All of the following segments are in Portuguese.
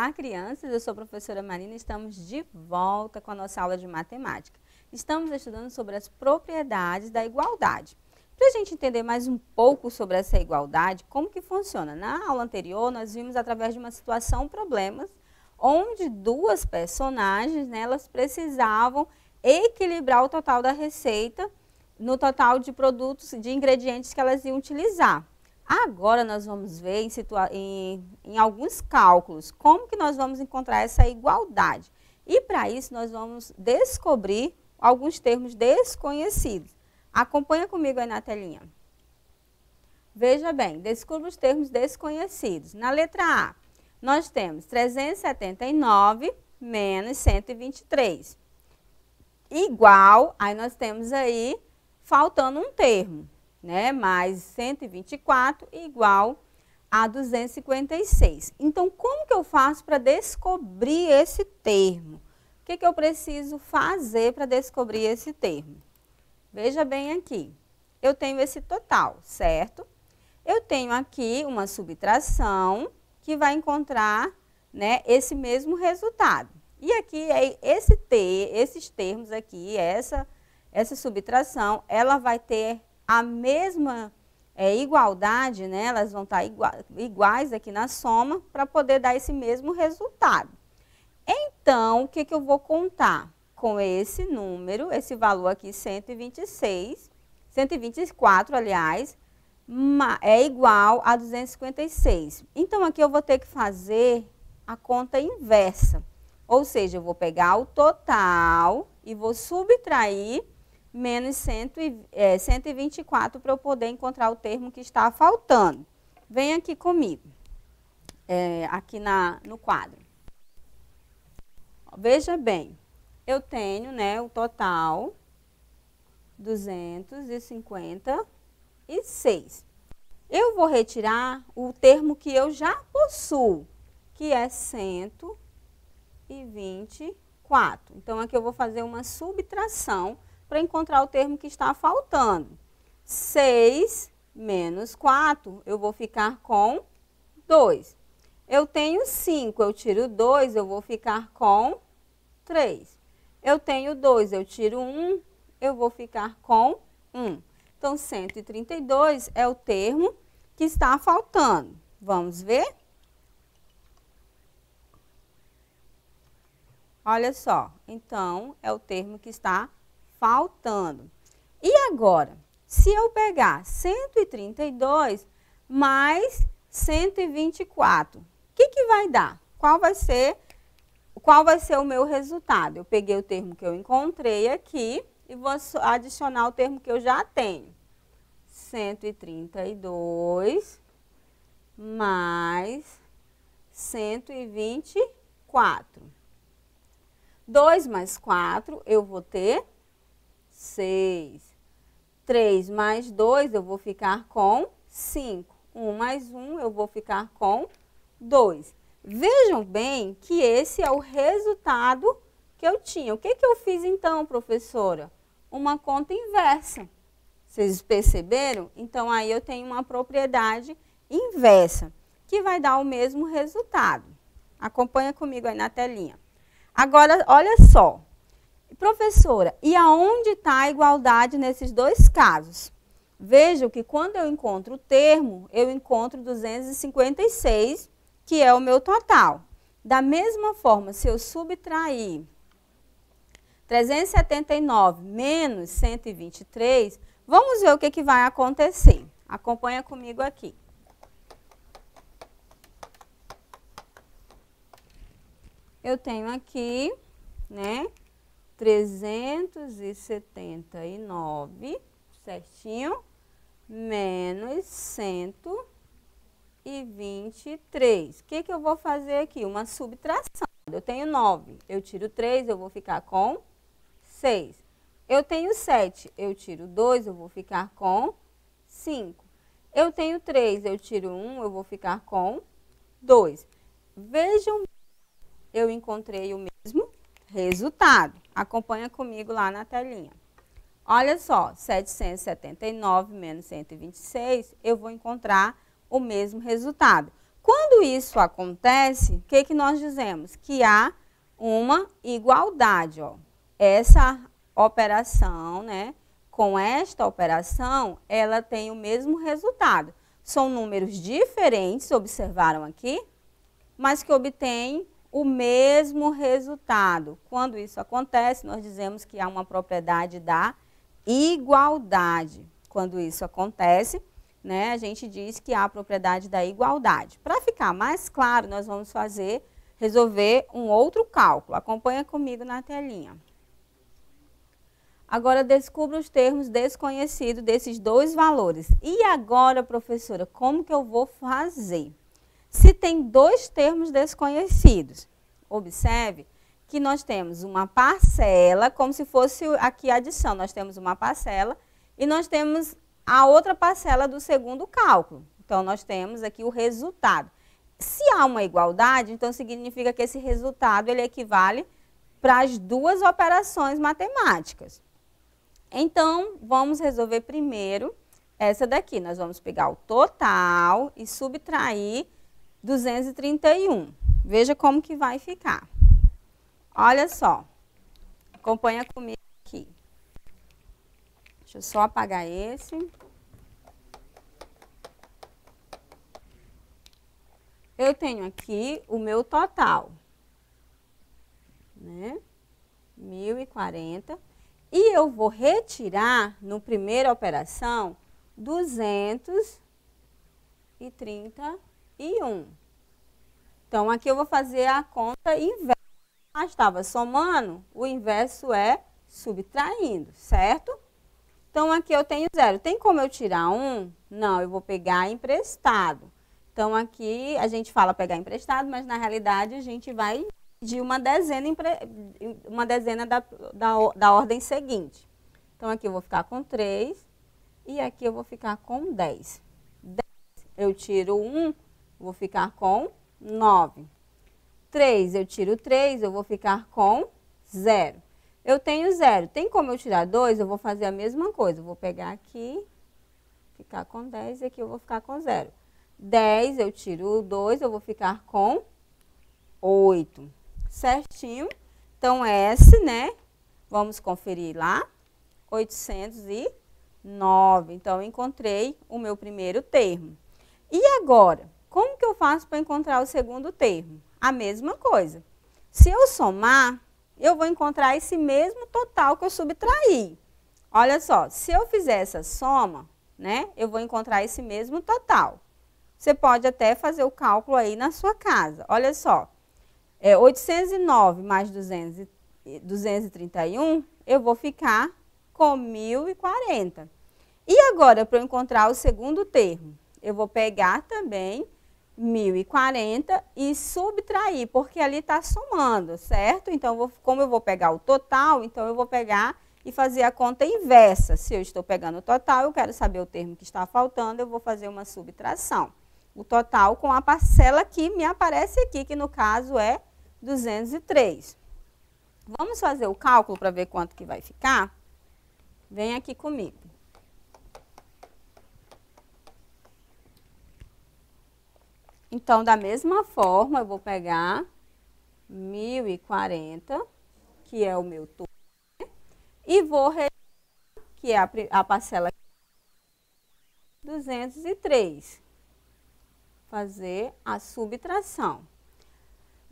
Olá, crianças! Eu sou a professora Marina e estamos de volta com a nossa aula de matemática. Estamos estudando sobre as propriedades da igualdade. Para a gente entender mais um pouco sobre essa igualdade, como que funciona? Na aula anterior, nós vimos através de uma situação, problemas, onde duas personagens, né, elas precisavam equilibrar o total da receita no total de produtos, de ingredientes que elas iam utilizar. Agora nós vamos ver em, em, em, alguns cálculos como que nós vamos encontrar essa igualdade. E para isso nós vamos descobrir alguns termos desconhecidos. Acompanha comigo aí na telinha. Veja bem, descubra os termos desconhecidos. Na letra A, nós temos 379 menos 123 igual, aí nós temos aí faltando um termo né? Mais 124 igual a 256. Então, como que eu faço para descobrir esse termo? O que, que eu preciso fazer para descobrir esse termo? Veja bem aqui. Eu tenho esse total, certo? Eu tenho aqui uma subtração que vai encontrar né, esse mesmo resultado. E aqui, é esse ter, esses termos aqui, essa, essa subtração, ela vai ter a mesma é, igualdade, né, elas vão estar tá igua iguais aqui na soma para poder dar esse mesmo resultado. Então, o que, que eu vou contar? Com esse número, esse valor aqui, 126, 124, aliás, é igual a 256. Então, aqui eu vou ter que fazer a conta inversa. Ou seja, eu vou pegar o total e vou subtrair menos 124 é, para eu poder encontrar o termo que está faltando. Vem aqui comigo, é, aqui na, no quadro. Veja bem, eu tenho né, o total 256. Eu vou retirar o termo que eu já possuo, que é 124. Então, aqui eu vou fazer uma subtração para encontrar o termo que está faltando. 6 menos 4, eu vou ficar com 2. Eu tenho 5, eu tiro 2, eu vou ficar com 3. Eu tenho 2, eu tiro 1, eu vou ficar com 1. Então, 132 é o termo que está faltando. Vamos ver? Olha só, então, é o termo que está faltando faltando. E agora, se eu pegar 132 mais 124, o que, que vai dar? Qual vai ser qual vai ser o meu resultado? Eu peguei o termo que eu encontrei aqui e vou adicionar o termo que eu já tenho. 132 mais 124. 2 mais 4 eu vou ter 6. 3 mais 2, eu vou ficar com 5. 1 mais 1, eu vou ficar com 2. Vejam bem que esse é o resultado que eu tinha. O que, que eu fiz então, professora? Uma conta inversa. Vocês perceberam? Então, aí eu tenho uma propriedade inversa, que vai dar o mesmo resultado. Acompanha comigo aí na telinha. Agora, olha só. Professora, e aonde está a igualdade nesses dois casos? Vejo que quando eu encontro o termo, eu encontro 256, que é o meu total. Da mesma forma, se eu subtrair 379 menos 123, vamos ver o que, que vai acontecer. Acompanha comigo aqui. Eu tenho aqui, né, 379, certinho? Menos 123. O que, que eu vou fazer aqui? Uma subtração. Eu tenho 9, eu tiro 3, eu vou ficar com 6. Eu tenho 7, eu tiro 2, eu vou ficar com 5. Eu tenho 3, eu tiro 1, eu vou ficar com 2. Vejam, eu encontrei o mesmo resultado. Acompanha comigo lá na telinha. Olha só, 779 menos 126, eu vou encontrar o mesmo resultado. Quando isso acontece, o que, que nós dizemos? Que há uma igualdade. Ó. Essa operação, né, com esta operação, ela tem o mesmo resultado. São números diferentes, observaram aqui, mas que obtêm o mesmo resultado. Quando isso acontece, nós dizemos que há uma propriedade da igualdade. Quando isso acontece, né, a gente diz que há a propriedade da igualdade. Para ficar mais claro, nós vamos fazer, resolver um outro cálculo. Acompanha comigo na telinha. Agora, descubra os termos desconhecidos desses dois valores. E agora, professora, como que eu vou fazer? se tem dois termos desconhecidos. Observe que nós temos uma parcela, como se fosse aqui a adição, nós temos uma parcela e nós temos a outra parcela do segundo cálculo. Então, nós temos aqui o resultado. Se há uma igualdade, então significa que esse resultado ele equivale para as duas operações matemáticas. Então, vamos resolver primeiro essa daqui. Nós vamos pegar o total e subtrair 231. Veja como que vai ficar. Olha só. Acompanha comigo aqui. Deixa eu só apagar esse. Eu tenho aqui o meu total, né? 1040. E eu vou retirar, no primeira operação, 230 e 1. Então, aqui eu vou fazer a conta inversa. estava somando, o inverso é subtraindo, certo? Então, aqui eu tenho zero. Tem como eu tirar um? Não, eu vou pegar emprestado. Então, aqui a gente fala pegar emprestado, mas na realidade a gente vai de uma dezena, uma dezena da, da, da ordem seguinte. Então, aqui eu vou ficar com 3 e aqui eu vou ficar com 10. 10 eu tiro 1, vou ficar com 9. 3, eu tiro 3, eu vou ficar com 0. Eu tenho 0. Tem como eu tirar 2? Eu vou fazer a mesma coisa. Eu vou pegar aqui, ficar com 10 e aqui eu vou ficar com 0. 10, eu tiro 2, eu vou ficar com 8. Certinho? Então, S, né? Vamos conferir lá. 809. Então, eu encontrei o meu primeiro termo. E agora? Como que eu faço para encontrar o segundo termo? A mesma coisa. Se eu somar, eu vou encontrar esse mesmo total que eu subtraí. Olha só, se eu fizer essa soma, né, eu vou encontrar esse mesmo total. Você pode até fazer o cálculo aí na sua casa. Olha só, é 809 mais 200, 231, eu vou ficar com 1040. E agora, para eu encontrar o segundo termo, eu vou pegar também 1040 e subtrair, porque ali está somando, certo? Então, vou, como eu vou pegar o total, então eu vou pegar e fazer a conta inversa. Se eu estou pegando o total, eu quero saber o termo que está faltando, eu vou fazer uma subtração. O total com a parcela que me aparece aqui, que no caso é 203. Vamos fazer o cálculo para ver quanto que vai ficar? Vem aqui comigo. Então, da mesma forma, eu vou pegar 1040, que é o meu topo, e vou retirar, que é a, a parcela 203. Fazer a subtração.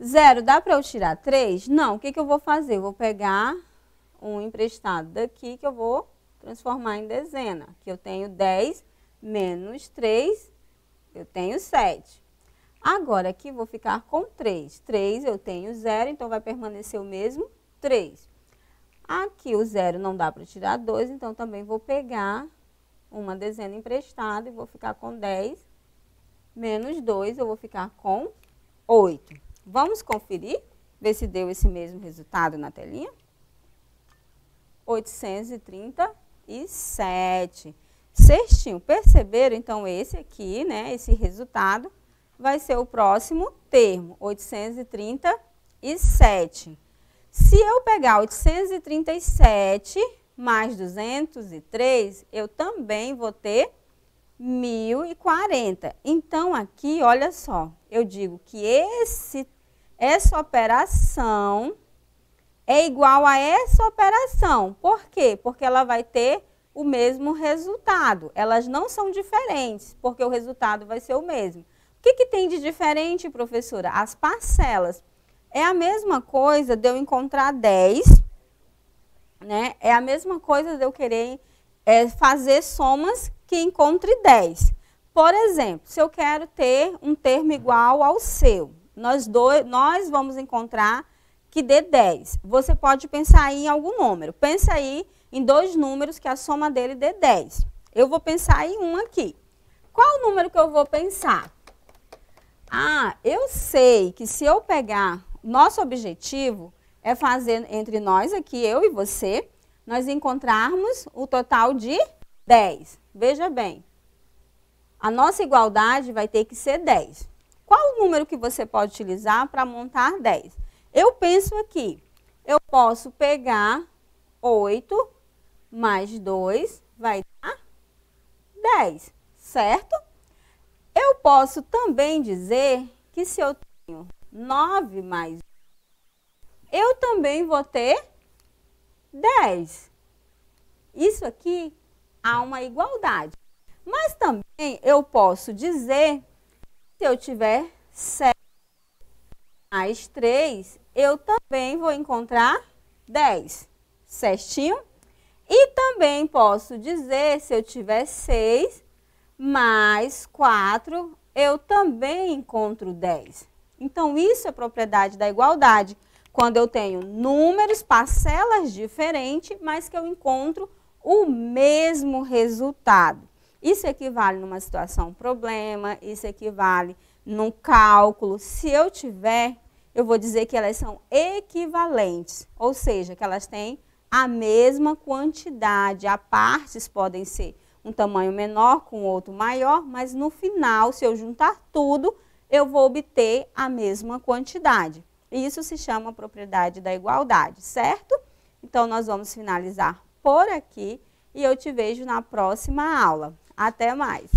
Zero, dá para eu tirar três? Não, o que, que eu vou fazer? Eu vou pegar um emprestado daqui que eu vou transformar em dezena. Que eu tenho 10 menos 3, eu tenho 7. Agora, aqui vou ficar com 3. 3 eu tenho 0, então vai permanecer o mesmo 3. Aqui o 0 não dá para tirar 2, então também vou pegar uma dezena emprestada e vou ficar com 10. Menos 2, eu vou ficar com 8. Vamos conferir, ver se deu esse mesmo resultado na telinha? 837. Certinho. Perceberam, então, esse aqui, né, esse resultado vai ser o próximo termo, 837. Se eu pegar 837 mais 203, eu também vou ter 1040. Então, aqui, olha só, eu digo que esse, essa operação é igual a essa operação. Por quê? Porque ela vai ter o mesmo resultado. Elas não são diferentes, porque o resultado vai ser o mesmo. O que, que tem de diferente, professora? As parcelas. É a mesma coisa de eu encontrar 10, né? É a mesma coisa de eu querer é, fazer somas que encontre 10. Por exemplo, se eu quero ter um termo igual ao seu, nós, dois, nós vamos encontrar que dê 10. Você pode pensar em algum número. Pensa aí em dois números que a soma dele dê 10. Eu vou pensar em um aqui. Qual o número que eu vou pensar? Ah, eu sei que se eu pegar, nosso objetivo é fazer entre nós aqui, eu e você, nós encontrarmos o total de 10. Veja bem, a nossa igualdade vai ter que ser 10. Qual o número que você pode utilizar para montar 10? Eu penso aqui, eu posso pegar 8 mais 2, vai dar 10, certo? posso também dizer que se eu tenho 9 mais 1, eu também vou ter 10. Isso aqui há uma igualdade. Mas também eu posso dizer, que se eu tiver 7 mais 3, eu também vou encontrar 10, certinho? E também posso dizer, se eu tiver 6 mais 4, eu também encontro 10. Então, isso é propriedade da igualdade. Quando eu tenho números, parcelas diferentes, mas que eu encontro o mesmo resultado. Isso equivale numa situação problema, isso equivale num cálculo. Se eu tiver, eu vou dizer que elas são equivalentes, ou seja, que elas têm a mesma quantidade. as partes podem ser um tamanho menor com outro maior, mas no final, se eu juntar tudo, eu vou obter a mesma quantidade. Isso se chama propriedade da igualdade, certo? Então, nós vamos finalizar por aqui e eu te vejo na próxima aula. Até mais!